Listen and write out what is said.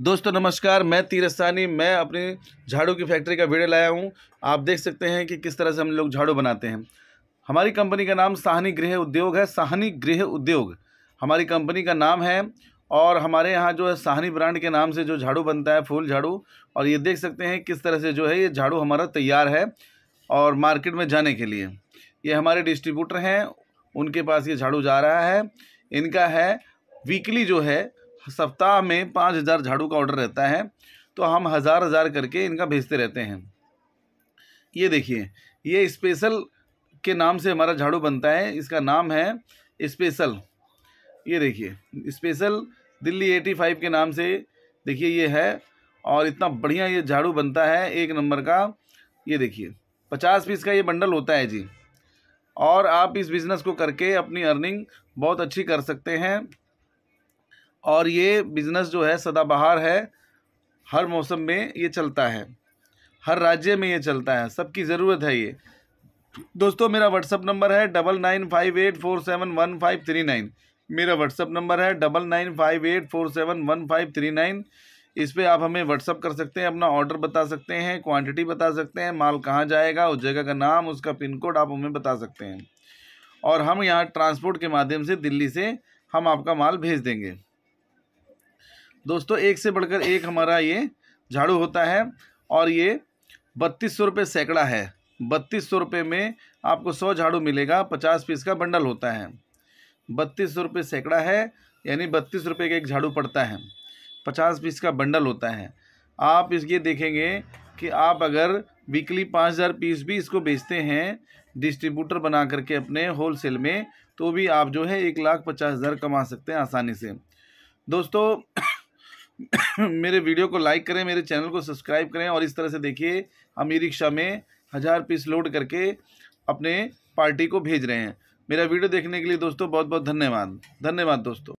दोस्तों नमस्कार मैं तीरस्तानी मैं अपनी झाड़ू की फैक्ट्री का वीडियो लाया हूँ आप देख सकते हैं कि किस तरह से हम लोग झाड़ू बनाते हैं हमारी कंपनी का नाम साहनी गृह उद्योग है साहनी गृह उद्योग हमारी कंपनी का नाम है और हमारे यहाँ जो है साहनी ब्रांड के नाम से जो झाड़ू बनता है फूल झाड़ू और ये देख सकते हैं किस तरह से जो है ये झाड़ू हमारा तैयार है और मार्केट में जाने के लिए ये हमारे डिस्ट्रीब्यूटर हैं उनके पास ये झाड़ू जा रहा है इनका है वीकली जो है सप्ताह में पाँच हज़ार झाड़ू का ऑर्डर रहता है तो हम हज़ार हज़ार करके इनका भेजते रहते हैं ये देखिए ये स्पेशल के नाम से हमारा झाड़ू बनता है इसका नाम है स्पेशल ये देखिए स्पेशल दिल्ली एटी फाइव के नाम से देखिए ये है और इतना बढ़िया ये झाड़ू बनता है एक नंबर का ये देखिए पचास पीस का ये बंडल होता है जी और आप इस बिज़नेस को करके अपनी अर्निंग बहुत अच्छी कर सकते हैं और ये बिज़नेस जो है सदाबहार है हर मौसम में ये चलता है हर राज्य में ये चलता है सबकी ज़रूरत है ये दोस्तों मेरा व्हाट्सअप नंबर है double nine five eight four seven one five three nine मेरा व्हाट्सअप नंबर है double nine five eight four seven one five three nine इस पर आप हमें व्हाट्सअप कर सकते हैं अपना ऑर्डर बता सकते हैं क्वांटिटी बता सकते हैं माल कहाँ जाएगा उस जगह का नाम उसका पिन कोड आप हमें बता सकते हैं और हम यहाँ ट्रांसपोर्ट के माध्यम से दिल्ली से हम आपका माल भेज देंगे दोस्तों एक से बढ़कर एक हमारा ये झाड़ू होता है और ये बत्तीस सौ रुपये सैकड़ा है बत्तीस सौ रुपये में आपको सौ झाड़ू मिलेगा पचास पीस का बंडल होता है बत्तीस सौ रुपये सैकड़ा है यानी बत्तीस रुपये का एक झाड़ू पड़ता है पचास पीस का बंडल होता है आप इस ये देखेंगे कि आप अगर वीकली पाँच हज़ार पीस भी इसको बेचते हैं डिस्ट्रीब्यूटर बना करके अपने होल सेल में तो भी आप जो है एक लाख पचास हज़ार कमा सकते हैं आसानी से दोस्तों मेरे वीडियो को लाइक करें मेरे चैनल को सब्सक्राइब करें और इस तरह से देखिए हम ई रिक्शा में हज़ार पीस लोड करके अपने पार्टी को भेज रहे हैं मेरा वीडियो देखने के लिए दोस्तों बहुत बहुत धन्यवाद धन्यवाद दोस्तों